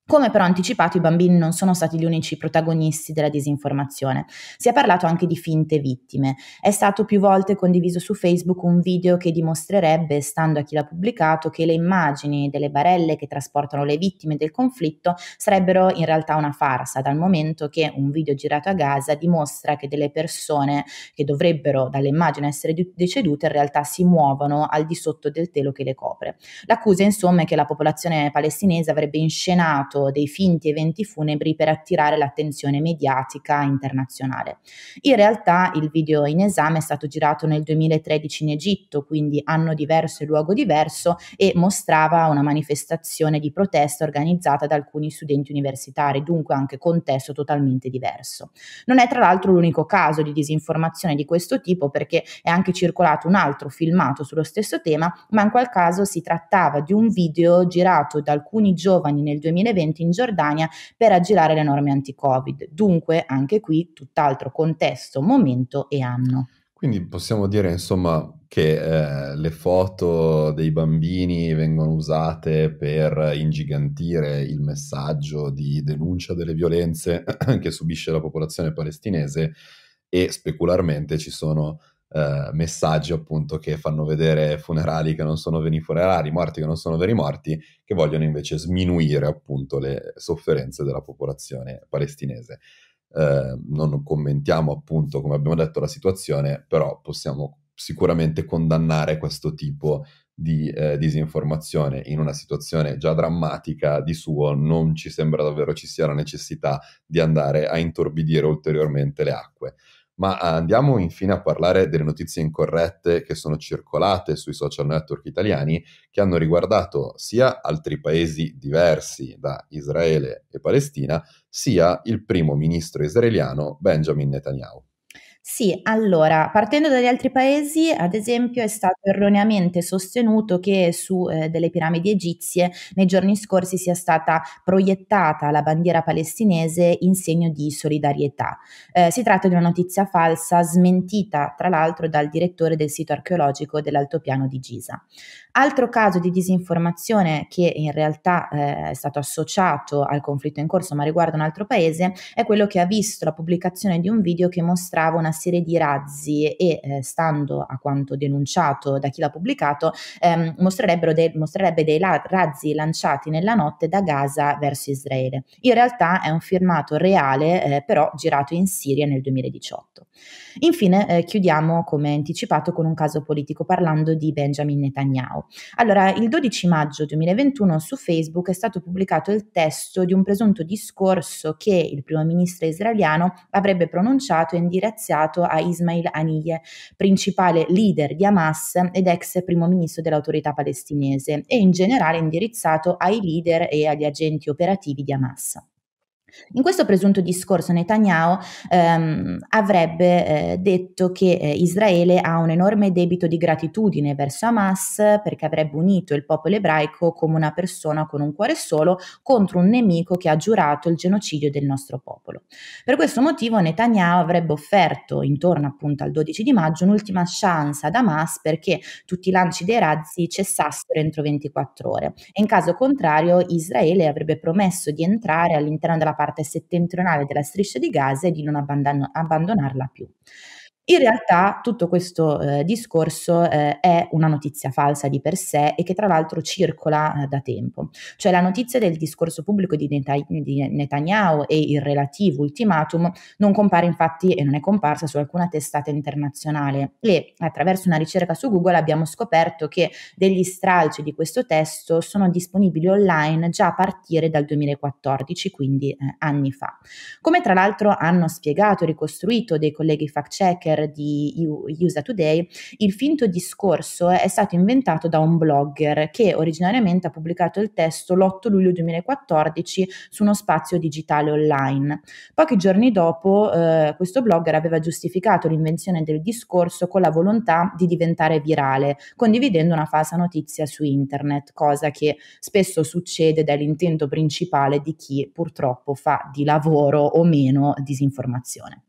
Come però anticipato, i bambini non sono stati gli unici protagonisti della disinformazione. Si è parlato anche di finte vittime. È stato più volte condiviso su Facebook un video che dimostrerebbe, stando a chi l'ha pubblicato, che le immagini delle barelle che trasportano le vittime del conflitto sarebbero in realtà una farsa, dal momento che un video girato a Gaza dimostra che delle persone che dovrebbero dall'immagine essere decedute in realtà si muovono al di sotto del telo che le copre. L'accusa, insomma, è che la popolazione palestinese avrebbe inscenato utilizzato dei finti eventi funebri per attirare l'attenzione mediatica internazionale. In realtà il video in esame è stato girato nel 2013 in Egitto, quindi anno diverso e luogo diverso, e mostrava una manifestazione di protesta organizzata da alcuni studenti universitari, dunque anche contesto totalmente diverso. Non è tra l'altro l'unico caso di disinformazione di questo tipo perché è anche circolato un altro filmato sullo stesso tema, ma in qual caso si trattava di un video girato da alcuni giovani nel 2020 residenti in Giordania per aggirare le norme anti-Covid. Dunque, anche qui, tutt'altro contesto, momento e anno. Quindi possiamo dire, insomma, che eh, le foto dei bambini vengono usate per ingigantire il messaggio di denuncia delle violenze che subisce la popolazione palestinese e specularmente ci sono eh, messaggi appunto che fanno vedere funerali che non sono veri funerali, morti che non sono veri morti, che vogliono invece sminuire appunto le sofferenze della popolazione palestinese. Eh, non commentiamo appunto, come abbiamo detto, la situazione, però possiamo sicuramente condannare questo tipo di eh, disinformazione in una situazione già drammatica di suo non ci sembra davvero ci sia la necessità di andare a intorbidire ulteriormente le acque. Ma eh, andiamo infine a parlare delle notizie incorrette che sono circolate sui social network italiani, che hanno riguardato sia altri paesi diversi da Israele e Palestina, sia il primo ministro israeliano Benjamin Netanyahu. Sì, allora, partendo dagli altri paesi, ad esempio, è stato erroneamente sostenuto che su eh, delle piramidi egizie nei giorni scorsi sia stata proiettata la bandiera palestinese in segno di solidarietà. Eh, si tratta di una notizia falsa, smentita tra l'altro dal direttore del sito archeologico dell'altopiano di Giza. Altro caso di disinformazione che in realtà eh, è stato associato al conflitto in corso ma riguarda un altro paese è quello che ha visto la pubblicazione di un video che mostrava una serie di razzi e eh, stando a quanto denunciato da chi l'ha pubblicato ehm, de- mostrerebbe dei la- razzi lanciati nella notte da Gaza verso Israele. In realtà è un filmato reale eh, però girato in Siria nel 2018. Infine eh, chiudiamo come anticipato con un caso politico parlando di Benjamin Netanyahu Now. Allora, il 12 maggio 2021 su Facebook è stato pubblicato il testo di un presunto discorso che il primo ministro israeliano avrebbe pronunciato e indirizzato a Ismail Haniyeh, principale leader di Hamas ed ex primo ministro dell'autorità palestinese, e in generale indirizzato ai leader e agli agenti operativi di Hamas. In questo presunto discorso Netanyahu ehm, avrebbe eh, detto che eh, Israele ha un enorme debito di gratitudine verso Hamas perché avrebbe unito il popolo ebraico come una persona con un cuore solo contro un nemico che ha giurato il genocidio del nostro popolo. Per questo motivo Netanyahu avrebbe offerto intorno appunto al 12 di maggio un'ultima chance ad Hamas perché tutti i lanci dei razzi cessassero entro 24 ore e in caso contrario Israele avrebbe promesso di entrare all'interno della parte settentrionale della striscia di Gaza e di non abbandonarla più. In realtà tutto questo eh, discorso eh, è una notizia falsa di per sé e che tra l'altro circola eh, da tempo. Cioè la notizia del discorso pubblico di, Neta- di, Netanyahu e il relativo ultimatum non compare infatti e non è comparsa su alcuna testata internazionale e attraverso una ricerca su Google abbiamo scoperto che degli stralci di questo testo sono disponibili online già a partire dal 2014, quindi eh, anni fa. Come tra l'altro hanno spiegato e ricostruito dei colleghi fact checker blogger di USA Today, il finto discorso è stato inventato da un blogger che originariamente ha pubblicato il testo l'8 luglio 2014 su uno spazio digitale online. Pochi giorni dopo eh, questo blogger aveva giustificato l'invenzione del discorso con la volontà di diventare virale, condividendo una falsa notizia su internet, cosa che spesso succede dall'intento principale di chi purtroppo fa di lavoro o meno disinformazione.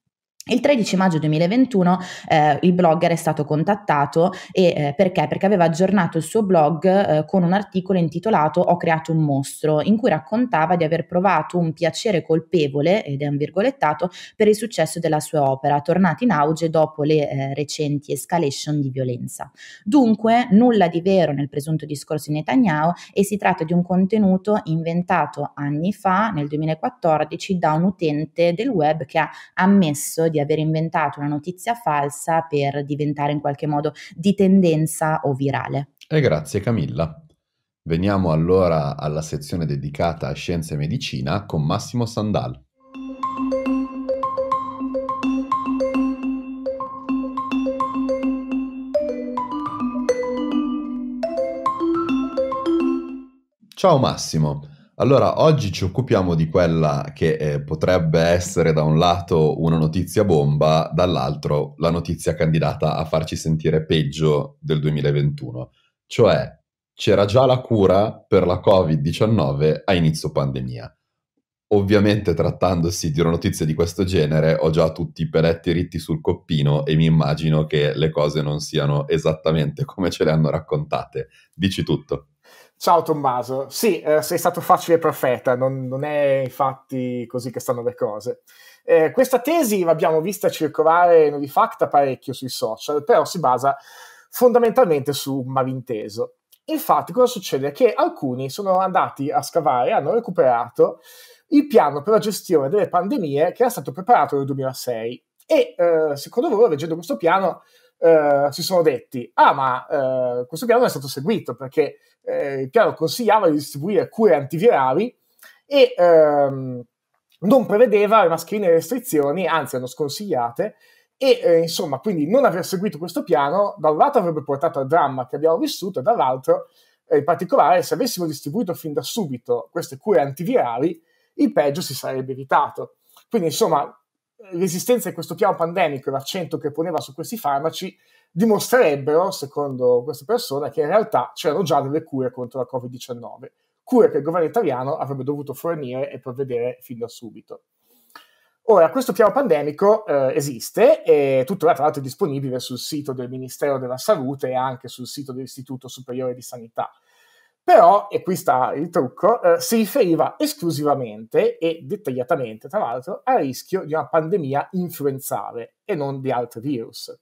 Il 13 maggio 2021 eh, il blogger è stato contattato e, eh, perché? Perché aveva aggiornato il suo blog eh, con un articolo intitolato Ho creato un mostro, in cui raccontava di aver provato un piacere colpevole, ed è un virgolettato, per il successo della sua opera, tornata in auge dopo le eh, recenti escalation di violenza. Dunque, nulla di vero nel presunto discorso di Netanyahu e si tratta di un contenuto inventato anni fa, nel 2014, da un utente del web che ha ammesso di di aver inventato una notizia falsa per diventare in qualche modo di tendenza o virale. E grazie Camilla. Veniamo allora alla sezione dedicata a scienze e medicina con Massimo Sandal. Ciao Massimo, allora, oggi ci occupiamo di quella che eh, potrebbe essere da un lato una notizia bomba, dall'altro la notizia candidata a farci sentire peggio del 2021, cioè c'era già la cura per la Covid-19 a inizio pandemia. Ovviamente trattandosi di una notizia di questo genere ho già tutti i peletti ritti sul coppino e mi immagino che le cose non siano esattamente come ce le hanno raccontate. Dici tutto. Ciao Tommaso, sì, eh, sei stato facile profeta, non, non, è infatti così che stanno le cose. Eh, questa tesi l'abbiamo vista circolare di fatta parecchio sui social, però si basa fondamentalmente su un malinteso. Infatti, cosa succede? Che alcuni sono andati a scavare, hanno recuperato il piano per la gestione delle pandemie che era stato preparato nel 2006 e eh, secondo loro, leggendo questo piano, eh, si sono detti, ah ma eh, questo piano non è stato seguito perché eh, il piano consigliava di distribuire cure antivirali e ehm, non prevedeva mascherine e restrizioni, anzi erano sconsigliate e eh, insomma quindi non aver seguito questo piano da un lato avrebbe portato al dramma che abbiamo vissuto e dall'altro eh, in particolare se avessimo distribuito fin da subito queste cure antivirali il peggio si sarebbe evitato. Quindi, insomma, l'esistenza di questo piano pandemico e l'accento che poneva su questi farmaci dimostrerebbero, secondo queste persone, che in realtà c'erano già delle cure contro la Covid-19, cure che il governo italiano avrebbe dovuto fornire e provvedere fin da subito. Ora, questo piano pandemico eh, esiste e tuttora tra l'altro è disponibile sul sito del Ministero della Salute e anche sul sito dell'Istituto Superiore di Sanità però, e qui sta il trucco, eh, si riferiva esclusivamente e dettagliatamente, tra l'altro, al rischio di una pandemia influenzale e non di altri virus.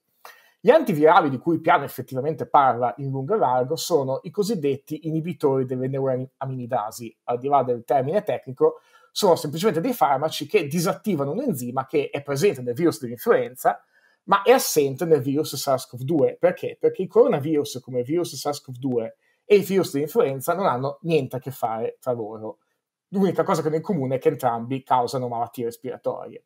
Gli antivirali di cui il piano effettivamente parla in lungo e largo sono i cosiddetti inibitori delle neuroaminidasi. Al di là del termine tecnico, sono semplicemente dei farmaci che disattivano un enzima che è presente nel virus dell'influenza, ma è assente nel virus SARS-CoV-2. Perché? Perché il coronavirus, come il virus SARS-CoV-2, e i virus di influenza non hanno niente a che fare tra loro. L'unica cosa che hanno in comune è che entrambi causano malattie respiratorie.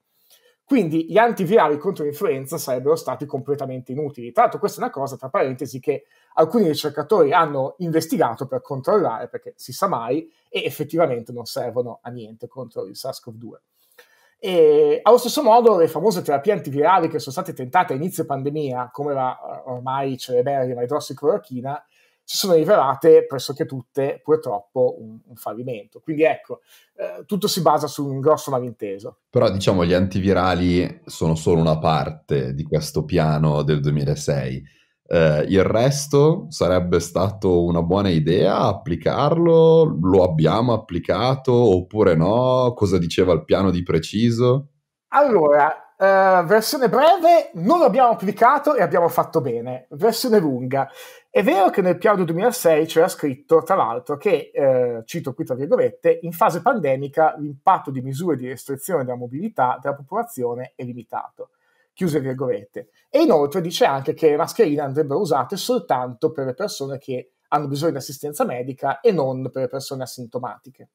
Quindi gli antivirali contro l'influenza sarebbero stati completamente inutili. Tra l'altro questa è una cosa, tra parentesi, che alcuni ricercatori hanno investigato per controllare, perché si sa mai, e effettivamente non servono a niente contro il SARS-CoV-2. E allo stesso modo le famose terapie antivirali che sono state tentate a inizio pandemia, come la eh, ormai celeberrima idrossiclorochina, si sono rivelate pressoché tutte purtroppo un, un fallimento. Quindi ecco, eh, tutto si basa su un grosso malinteso. Però diciamo gli antivirali sono solo una parte di questo piano del 2006. Eh, il resto sarebbe stato una buona idea applicarlo? Lo abbiamo applicato oppure no? Cosa diceva il piano di preciso? Allora, uh, versione breve non abbiamo applicato e abbiamo fatto bene. Versione lunga. È vero che nel piano del 2006 c'era scritto, tra l'altro, che, eh, cito qui tra virgolette, in fase pandemica l'impatto di misure di restrizione della mobilità della popolazione è limitato. Chiuse virgolette. E inoltre dice anche che le mascherine andrebbero usate soltanto per le persone che hanno bisogno di assistenza medica e non per le persone asintomatiche.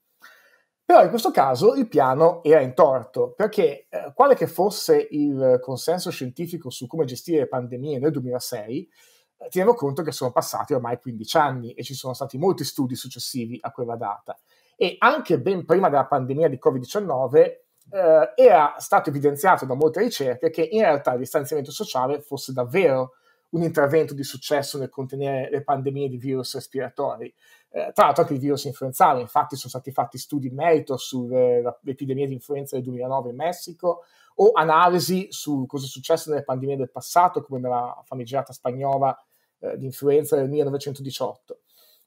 Però in questo caso il piano era intorto, perché eh, quale che fosse il consenso scientifico su come gestire le pandemie nel 2006, eh, teniamo conto che sono passati ormai 15 anni e ci sono stati molti studi successivi a quella data. E anche ben prima della pandemia di Covid-19 eh, era stato evidenziato da molte ricerche che in realtà il distanziamento sociale fosse davvero un intervento di successo nel contenere le pandemie di virus respiratori. Eh, tra l'altro anche il virus influenzale, infatti sono stati fatti studi in merito sull'epidemia di influenza del 2009 in Messico o analisi su cosa è successo nelle pandemie del passato, come nella famigerata spagnola eh, di influenza del 1918.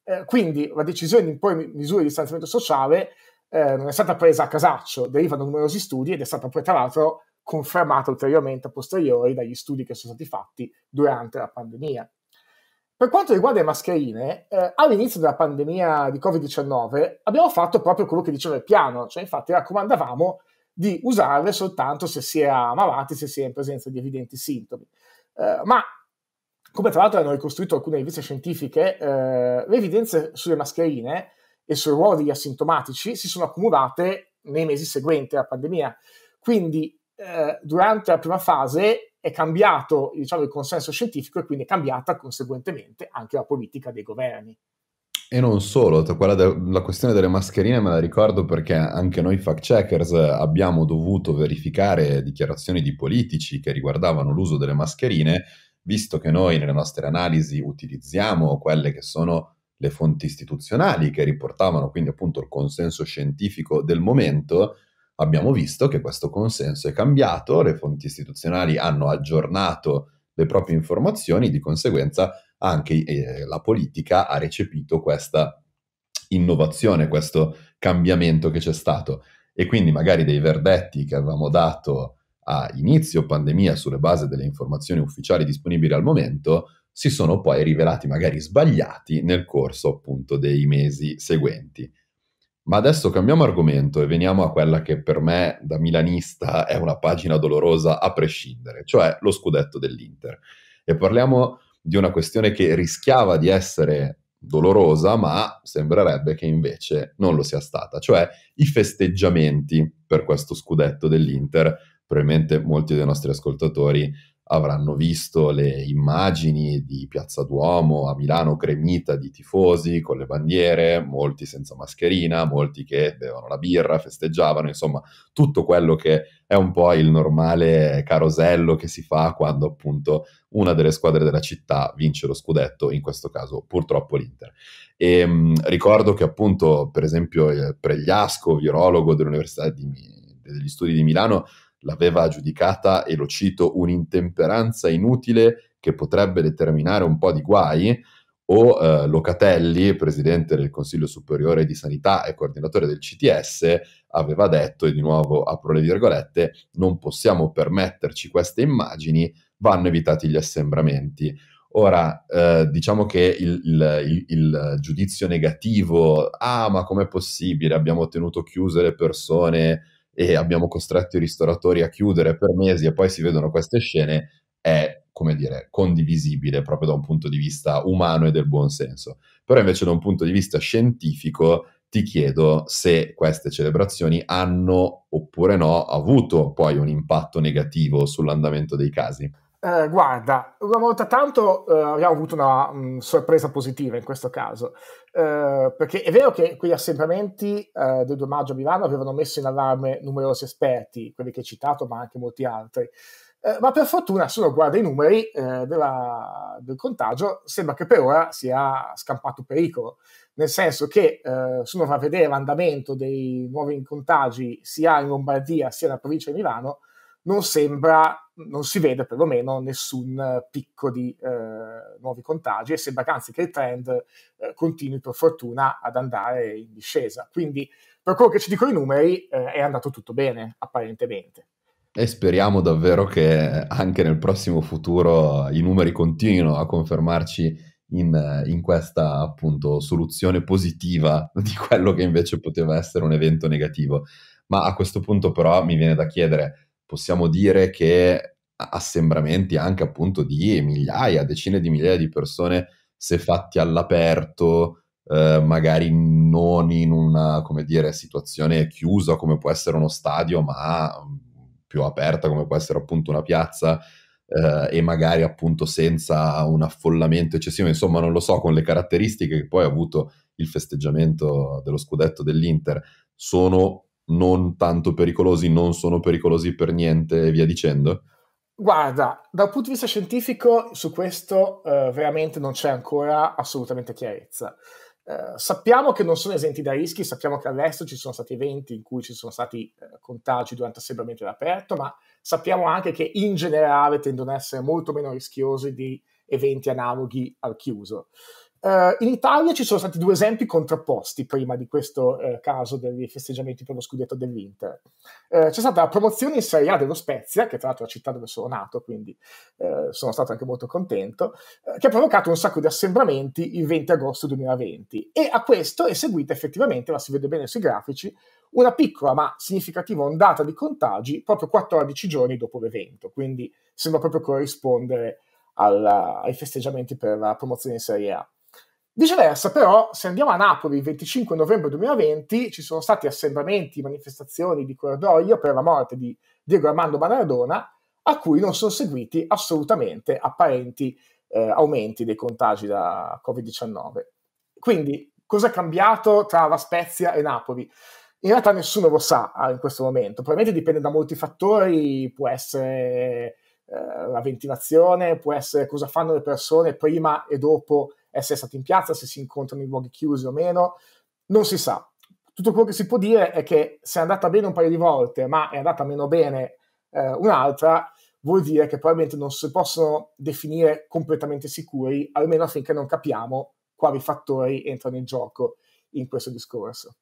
Eh, quindi la decisione di imporre misure di distanziamento sociale eh, non è stata presa a casaccio, deriva da numerosi studi ed è stata poi tra l'altro confermata ulteriormente a posteriori dagli studi che sono stati fatti durante la pandemia. Per quanto riguarda le mascherine, eh, all'inizio della pandemia di Covid-19 abbiamo fatto proprio quello che diceva il piano, cioè infatti raccomandavamo di usarle soltanto se si era malati, se si era in presenza di evidenti sintomi. Eh, ma come tra l'altro hanno ricostruito alcune riviste scientifiche, eh, le evidenze sulle mascherine e sul ruolo degli asintomatici si sono accumulate nei mesi seguenti alla pandemia. Quindi eh, durante la prima fase è cambiato diciamo, il consenso scientifico e quindi è cambiata conseguentemente anche la politica dei governi. E non solo, de- la questione delle mascherine me la ricordo perché anche noi fact checkers abbiamo dovuto verificare dichiarazioni di politici che riguardavano l'uso delle mascherine, visto che noi nelle nostre analisi utilizziamo quelle che sono le fonti istituzionali che riportavano quindi appunto il consenso scientifico del momento, abbiamo visto che questo consenso è cambiato, le fonti istituzionali hanno aggiornato le proprie informazioni, di conseguenza anche eh, la politica ha recepito questa innovazione, questo cambiamento che c'è stato. E quindi magari dei verdetti che avevamo dato a inizio pandemia sulle basi delle informazioni ufficiali disponibili al momento si sono poi rivelati magari sbagliati nel corso appunto dei mesi seguenti. Ma adesso cambiamo argomento e veniamo a quella che per me, da milanista, è una pagina dolorosa a prescindere, cioè lo scudetto dell'Inter. E parliamo di una questione che rischiava di essere dolorosa, ma sembrerebbe che invece non lo sia stata, cioè i festeggiamenti per questo scudetto dell'Inter. Probabilmente molti dei nostri ascoltatori avranno visto le immagini di Piazza Duomo a Milano gremita di tifosi con le bandiere, molti senza mascherina, molti che bevevano la birra, festeggiavano, insomma tutto quello che è un po' il normale carosello che si fa quando appunto una delle squadre della città vince lo scudetto, in questo caso purtroppo l'Inter. E, ehm, mh, ricordo che appunto per esempio Pregliasco, virologo dell'Università di, degli Studi di Milano, l'aveva giudicata, e lo cito, un'intemperanza inutile che potrebbe determinare un po' di guai, o eh, Locatelli, presidente del Consiglio Superiore di Sanità e coordinatore del CTS, aveva detto, e di nuovo apro le virgolette, non possiamo permetterci queste immagini, vanno evitati gli assembramenti. Ora, eh, diciamo che il, il, il, il, giudizio negativo, ah ma com'è possibile, abbiamo tenuto chiuse le persone e abbiamo costretto i ristoratori a chiudere per mesi e poi si vedono queste scene, è come dire, condivisibile proprio da un punto di vista umano e del buon senso. Però invece da un punto di vista scientifico ti chiedo se queste celebrazioni hanno oppure no avuto poi un impatto negativo sull'andamento dei casi. Eh, guarda, una volta tanto eh, abbiamo avuto una mh, mm, sorpresa positiva in questo caso, eh, perché è vero che quegli assembramenti eh, del 2 maggio a Milano avevano messo in allarme numerosi esperti, quelli che hai citato, ma anche molti altri. Eh, ma per fortuna, se uno guarda i numeri della, del contagio, sembra che per ora sia scampato pericolo, nel senso che se uno va a vedere l'andamento dei nuovi contagi sia in Lombardia sia nella provincia di Milano, non sembra non si vede perlomeno nessun eh, picco di eh, nuovi contagi e sembra che anzi che il trend eh, continui per fortuna ad andare in discesa. Quindi per quello che ci dicono i numeri eh, è andato tutto bene apparentemente. E speriamo davvero che anche nel prossimo futuro i numeri continuino a confermarci in, in, questa appunto soluzione positiva di quello che invece poteva essere un evento negativo. Ma a questo punto però mi viene da chiedere, possiamo dire che assembramenti anche appunto di migliaia, decine di migliaia di persone se fatti all'aperto, eh, magari non in una dire, situazione chiusa come può essere uno stadio, ma mm, più aperta come può essere appunto una piazza eh, e magari appunto senza un affollamento eccessivo, insomma non lo so, con le caratteristiche che poi ha avuto il festeggiamento dello scudetto dell'Inter, sono non tanto pericolosi, non sono pericolosi per niente e via dicendo? Guarda, dal punto di vista scientifico su questo eh, veramente non c'è ancora assolutamente chiarezza. Eh, sappiamo che non sono esenti da rischi, sappiamo che all'estero ci sono stati eventi in cui ci sono stati eh, contagi durante assembramento all'aperto, ma sappiamo anche che in generale tendono ad essere molto meno rischiosi di eventi analoghi al chiuso. Uh, in Italia ci sono stati due esempi contrapposti prima di questo uh, caso dei festeggiamenti per lo scudetto dell'Inter. Uh, eh, c'è stata la promozione in Serie A dello Spezia, che tra l'altro è la città dove sono nato, quindi sono stato anche molto contento, che ha provocato un sacco di assembramenti il 20 agosto 2020 e a questo è seguita effettivamente, la si vede bene sui grafici, una piccola ma significativa ondata di contagi proprio 14 giorni dopo l'evento, quindi sembra proprio corrispondere alla, ai festeggiamenti per la promozione in Serie A. Viceversa, però, se andiamo a Napoli il 25 novembre 2020, ci sono stati assembramenti, manifestazioni di cordoglio per la morte di Diego Armando Maradona, a cui non sono seguiti assolutamente apparenti eh, aumenti dei contagi da Covid-19. Quindi, cosa è cambiato tra La Spezia e Napoli? In realtà nessuno lo sa ah, in questo momento, probabilmente dipende da molti fattori, può essere eh, la ventilazione, può essere cosa fanno le persone prima e dopo la essere stati in piazza, se si incontrano in luoghi chiusi o meno, non si sa. Tutto quello che si può dire è che se è andata bene un paio di volte, ma è andata meno bene eh, un'altra, vuol dire che probabilmente non si possono definire completamente sicuri, almeno finché non capiamo quali fattori entrano in gioco in questo discorso.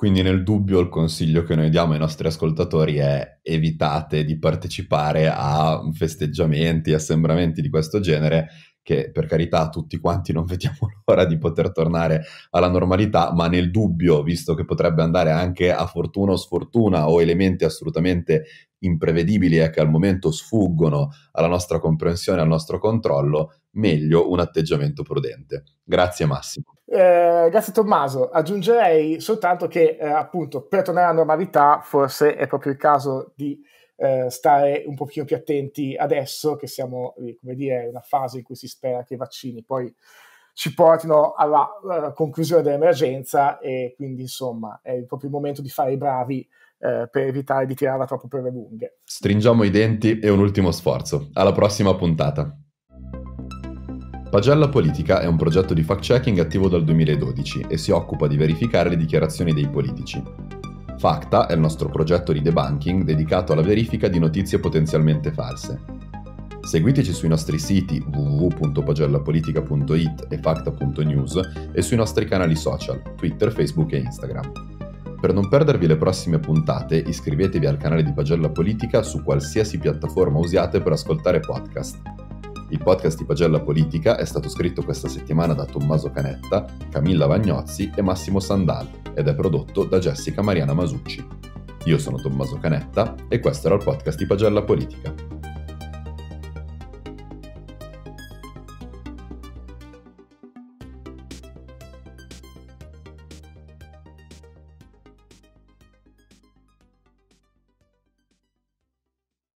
Quindi nel dubbio il consiglio che noi diamo ai nostri ascoltatori è evitate di partecipare a festeggiamenti, assembramenti di questo genere, che per carità tutti quanti non vediamo l'ora di poter tornare alla normalità, ma nel dubbio, visto che potrebbe andare anche a fortuna o sfortuna o elementi assolutamente imprevedibili e che al momento sfuggono alla nostra comprensione, al nostro controllo, meglio un atteggiamento prudente. Grazie Massimo. Eh, grazie Tommaso, aggiungerei soltanto che eh, appunto per tornare alla normalità forse è proprio il caso di eh, stare un pochino più attenti adesso che siamo, eh, come dire, in una fase in cui si spera che i vaccini poi ci portino alla, alla eh, conclusione dell'emergenza e quindi insomma è proprio il momento di fare i bravi eh, per evitare di tirarla troppo per le lunghe. Stringiamo i denti e un ultimo sforzo. Alla prossima puntata. Pagella Politica è un progetto di fact-checking attivo dal 2012 e si occupa di verificare le dichiarazioni dei politici. Facta è il nostro progetto di debunking dedicato alla verifica di notizie potenzialmente false. Seguiteci sui nostri siti www.pagellapolitica.it e facta.news e sui nostri canali social, Twitter, Facebook e Instagram. Per non perdervi le prossime puntate, iscrivetevi al canale di Pagella Politica su qualsiasi piattaforma usiate per ascoltare podcast. Il podcast di Pagella Politica è stato scritto questa settimana da Tommaso Canetta, Camilla Vagnozzi e Massimo Sandal ed è prodotto da Jessica Mariana Masucci. Io sono Tommaso Canetta e questo era il podcast di Pagella Politica.